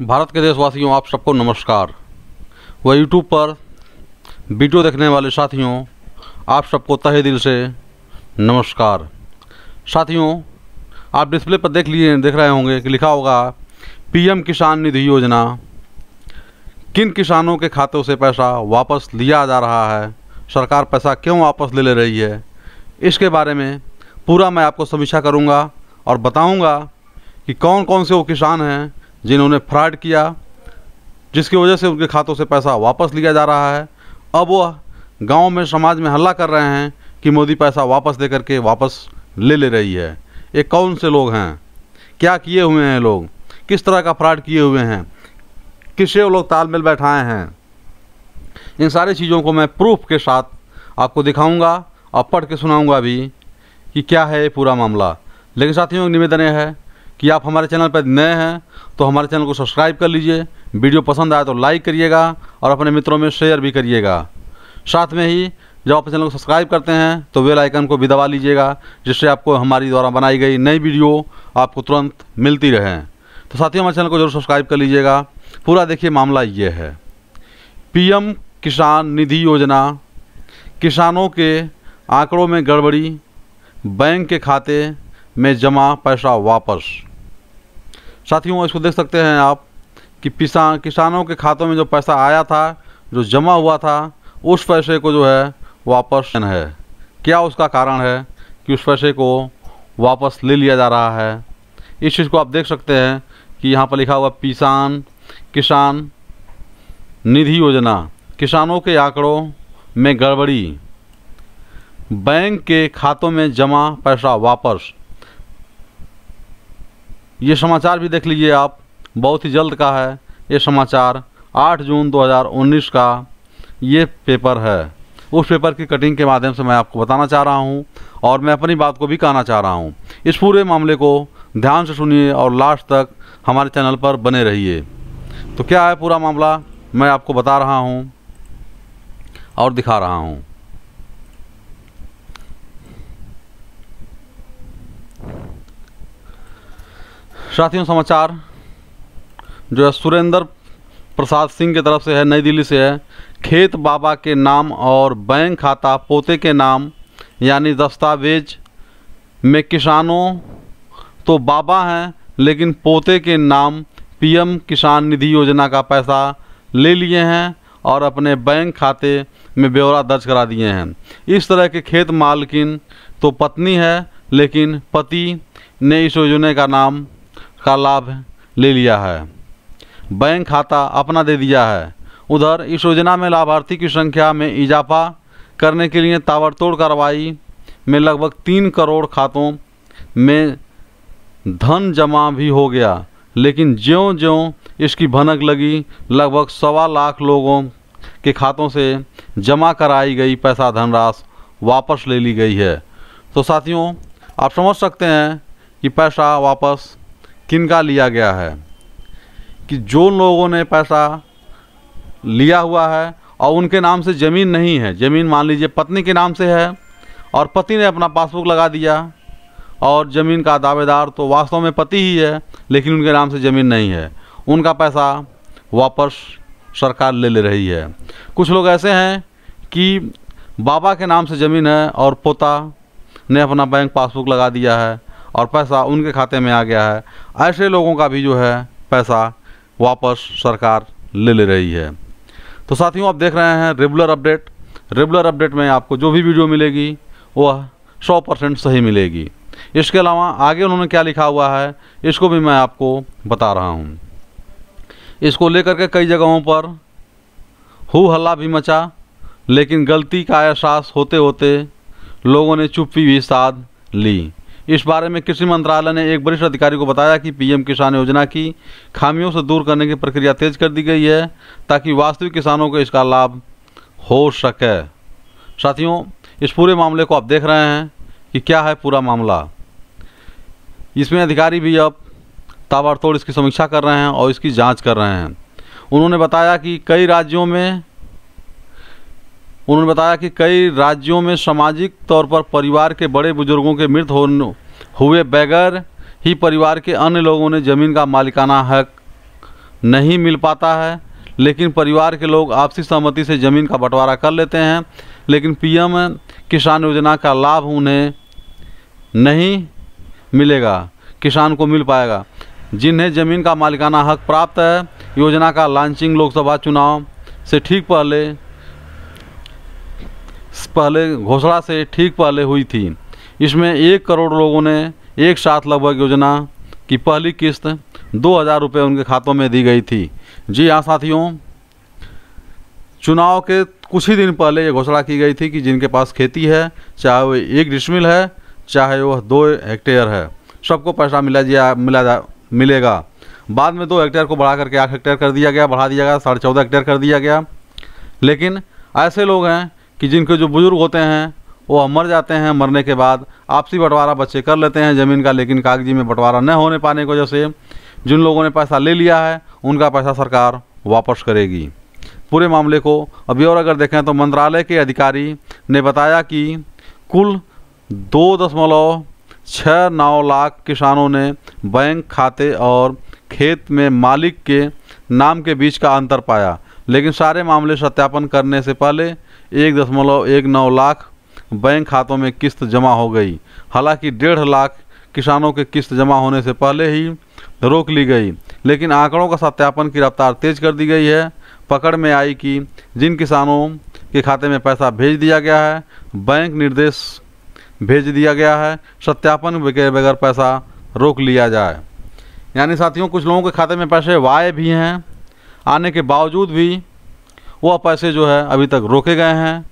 भारत के देशवासियों आप सबको नमस्कार वह यूट्यूब पर वीडियो देखने वाले साथियों आप सबको तहे दिल से नमस्कार साथियों आप डिस्प्ले पर देख लिए देख रहे होंगे कि लिखा होगा पीएम किसान निधि योजना किन किसानों के खातों से पैसा वापस लिया जा रहा है सरकार पैसा क्यों वापस ले ले रही है इसके बारे में पूरा मैं आपको समीक्षा करूँगा और बताऊँगा कि कौन कौन से वो किसान हैं जिन्होंने फ्रॉड किया जिसकी वजह से उनके खातों से पैसा वापस लिया जा रहा है अब वह गांव में समाज में हल्ला कर रहे हैं कि मोदी पैसा वापस दे करके वापस ले ले रही है ये कौन से लोग हैं क्या किए हुए हैं लोग किस तरह का फ्रॉड किए हुए हैं किसे वो लोग तालमेल बैठाए हैं इन सारी चीज़ों को मैं प्रूफ के साथ आपको दिखाऊंगा और पढ़ के सुनाऊंगा भी कि क्या है ये पूरा मामला लेकिन साथियों निवेदन यह है कि आप हमारे चैनल पर नए हैं तो हमारे चैनल को सब्सक्राइब कर लीजिए वीडियो पसंद आए तो लाइक करिएगा और अपने मित्रों में शेयर भी करिएगा साथ में ही जब आप चैनल को सब्सक्राइब करते हैं तो वेल आइकन को भी दबा लीजिएगा जिससे आपको हमारी द्वारा बनाई गई नई वीडियो आपको तुरंत मिलती रहे तो साथियों हमारे चैनल को जरूर सब्सक्राइब कर लीजिएगा पूरा देखिए मामला ये है पीएम किसान निधि योजना किसानों के आंकड़ों में गड़बड़ी बैंक के खाते में जमा पैसा वापस साथियों इसको देख सकते हैं आप कि किसान किसानों के खातों में जो पैसा आया था जो जमा हुआ था उस पैसे को जो है वापस है क्या उसका कारण है कि उस पैसे को वापस ले लिया जा रहा है इस चीज़ को आप देख सकते हैं कि यहाँ पर लिखा हुआ किसान किसान निधि योजना किसानों के आंकड़ों में गड़बड़ी बैंक के खातों में जमा पैसा वापस ये समाचार भी देख लीजिए आप बहुत ही जल्द का है ये समाचार 8 जून 2019 का ये पेपर है उस पेपर की कटिंग के माध्यम से मैं आपको बताना चाह रहा हूँ और मैं अपनी बात को भी कहना चाह रहा हूँ इस पूरे मामले को ध्यान से सुनिए और लास्ट तक हमारे चैनल पर बने रहिए तो क्या है पूरा मामला मैं आपको बता रहा हूँ और दिखा रहा हूँ साथियों समाचार जो है सुरेंद्र प्रसाद सिंह की तरफ से है नई दिल्ली से है खेत बाबा के नाम और बैंक खाता पोते के नाम यानी दस्तावेज में किसानों तो बाबा हैं लेकिन पोते के नाम पीएम किसान निधि योजना का पैसा ले लिए हैं और अपने बैंक खाते में ब्यौरा दर्ज करा दिए हैं इस तरह के खेत मालकिन तो पत्नी है लेकिन पति ने इस योजना का नाम का लाभ ले लिया है बैंक खाता अपना दे दिया है उधर इस योजना में लाभार्थी की संख्या में इजाफा करने के लिए ताबड़तोड़ कार्रवाई में लगभग तीन करोड़ खातों में धन जमा भी हो गया लेकिन ज्यों ज्यों इसकी भनक लगी लगभग सवा लाख लोगों के खातों से जमा कराई गई पैसा धनराशि वापस ले ली गई है तो साथियों आप समझ सकते हैं कि पैसा वापस किन का लिया गया है कि जो लोगों ने पैसा लिया हुआ है और उनके नाम से ज़मीन नहीं है ज़मीन मान लीजिए पत्नी के नाम से है और पति ने अपना पासबुक लगा दिया और ज़मीन का दावेदार तो वास्तव में पति ही है लेकिन उनके नाम से ज़मीन नहीं है उनका पैसा वापस सरकार ले ले रही है कुछ लोग ऐसे हैं कि बाबा के नाम से ज़मीन है और पोता ने अपना बैंक पासबुक लगा दिया है और पैसा उनके खाते में आ गया है ऐसे लोगों का भी जो है पैसा वापस सरकार ले ले रही है तो साथियों आप देख रहे हैं रेगुलर अपडेट रेगुलर अपडेट में आपको जो भी वीडियो मिलेगी वह सौ परसेंट सही मिलेगी इसके अलावा आगे उन्होंने क्या लिखा हुआ है इसको भी मैं आपको बता रहा हूँ इसको लेकर के कई जगहों पर हु हल्ला भी मचा लेकिन गलती का एहसास होते होते लोगों ने चुप्पी भी साध ली इस बारे में कृषि मंत्रालय ने एक वरिष्ठ अधिकारी को बताया कि पीएम किसान योजना की खामियों से दूर करने की प्रक्रिया तेज कर दी गई है ताकि वास्तविक किसानों को इसका लाभ हो सके साथियों इस पूरे मामले को आप देख रहे हैं कि क्या है पूरा मामला इसमें अधिकारी भी अब ताबड़तोड़ इसकी समीक्षा कर रहे हैं और इसकी जाँच कर रहे हैं उन्होंने बताया कि कई राज्यों में उन्होंने बताया कि कई राज्यों में सामाजिक तौर पर परिवार के बड़े बुजुर्गों के मृत हो हुए बगैर ही परिवार के अन्य लोगों ने ज़मीन का मालिकाना हक नहीं मिल पाता है लेकिन परिवार के लोग आपसी सहमति से ज़मीन का बंटवारा कर लेते हैं लेकिन पीएम किसान योजना का लाभ उन्हें नहीं मिलेगा किसान को मिल पाएगा जिन्हें ज़मीन का मालिकाना हक प्राप्त है योजना का लॉन्चिंग लोकसभा चुनाव से ठीक पहले पहले घोषणा से ठीक पहले हुई थी इसमें एक करोड़ लोगों ने एक साथ लगभग योजना की पहली किस्त दो हज़ार रुपये उनके खातों में दी गई थी जी हाँ साथियों चुनाव के कुछ ही दिन पहले ये घोषणा की गई थी कि जिनके पास खेती है चाहे वो एक डिशमिल है चाहे वह दो हेक्टेयर है सबको पैसा मिला जा मिला जा मिलेगा बाद में दो हेक्टेयर को बढ़ा करके आठ हेक्टेयर कर दिया गया बढ़ा दिया गया साढ़े चौदह हेक्टेयर कर दिया गया लेकिन ऐसे लोग हैं कि जिनके जो बुज़ुर्ग होते हैं वो मर जाते हैं मरने के बाद आपसी बंटवारा बच्चे कर लेते हैं ज़मीन का लेकिन कागजी में बंटवारा न होने पाने की वजह से जिन लोगों ने पैसा ले लिया है उनका पैसा सरकार वापस करेगी पूरे मामले को अभी और अगर देखें तो मंत्रालय के अधिकारी ने बताया कि कुल दो दशमलव छः नौ लाख किसानों ने बैंक खाते और खेत में मालिक के नाम के बीच का अंतर पाया लेकिन सारे मामले सत्यापन करने से पहले एक दशमलव एक नौ लाख बैंक खातों में किस्त जमा हो गई हालांकि डेढ़ लाख किसानों के किस्त जमा होने से पहले ही रोक ली गई लेकिन आंकड़ों का सत्यापन की रफ्तार तेज कर दी गई है पकड़ में आई कि जिन किसानों के खाते में पैसा भेज दिया गया है बैंक निर्देश भेज दिया गया है सत्यापन के बगैर पैसा रोक लिया जाए यानी साथियों कुछ लोगों के खाते में पैसे वाए भी हैं आने के बावजूद भी वह पैसे जो है अभी तक रोके गए हैं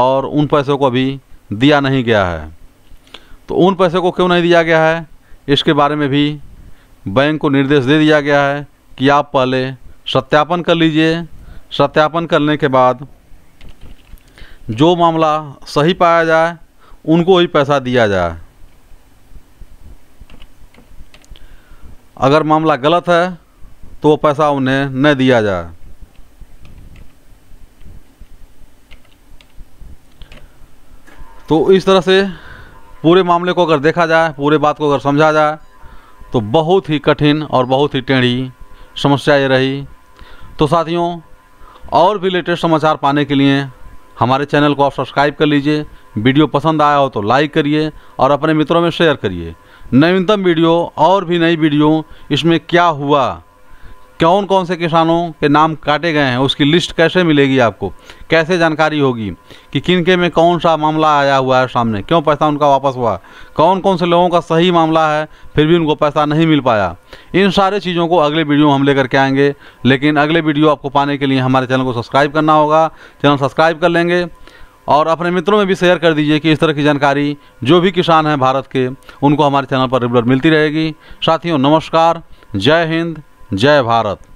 और उन पैसों को अभी दिया नहीं गया है तो उन पैसों को क्यों नहीं दिया गया है इसके बारे में भी बैंक को निर्देश दे दिया गया है कि आप पहले सत्यापन कर लीजिए सत्यापन करने के बाद जो मामला सही पाया जाए उनको ही पैसा दिया जाए अगर मामला गलत है तो वो पैसा उन्हें न दिया जाए तो इस तरह से पूरे मामले को अगर देखा जाए पूरे बात को अगर समझा जाए तो बहुत ही कठिन और बहुत ही टेढ़ी समस्या ये रही तो साथियों और भी लेटेस्ट समाचार पाने के लिए हमारे चैनल को आप सब्सक्राइब कर लीजिए वीडियो पसंद आया हो तो लाइक करिए और अपने मित्रों में शेयर करिए नवीनतम वीडियो और भी नई वीडियो इसमें क्या हुआ कौन कौन से किसानों के नाम काटे गए हैं उसकी लिस्ट कैसे मिलेगी आपको कैसे जानकारी होगी कि किन के में कौन सा मामला आया हुआ है सामने क्यों पैसा उनका वापस हुआ कौन कौन से लोगों का सही मामला है फिर भी उनको पैसा नहीं मिल पाया इन सारे चीज़ों को अगले वीडियो में हम लेकर के आएंगे लेकिन अगले वीडियो आपको पाने के लिए हमारे चैनल को सब्सक्राइब करना होगा चैनल सब्सक्राइब कर लेंगे और अपने मित्रों में भी शेयर कर दीजिए कि इस तरह की जानकारी जो भी किसान हैं भारत के उनको हमारे चैनल पर रेगुलर मिलती रहेगी साथियों नमस्कार जय हिंद जय भारत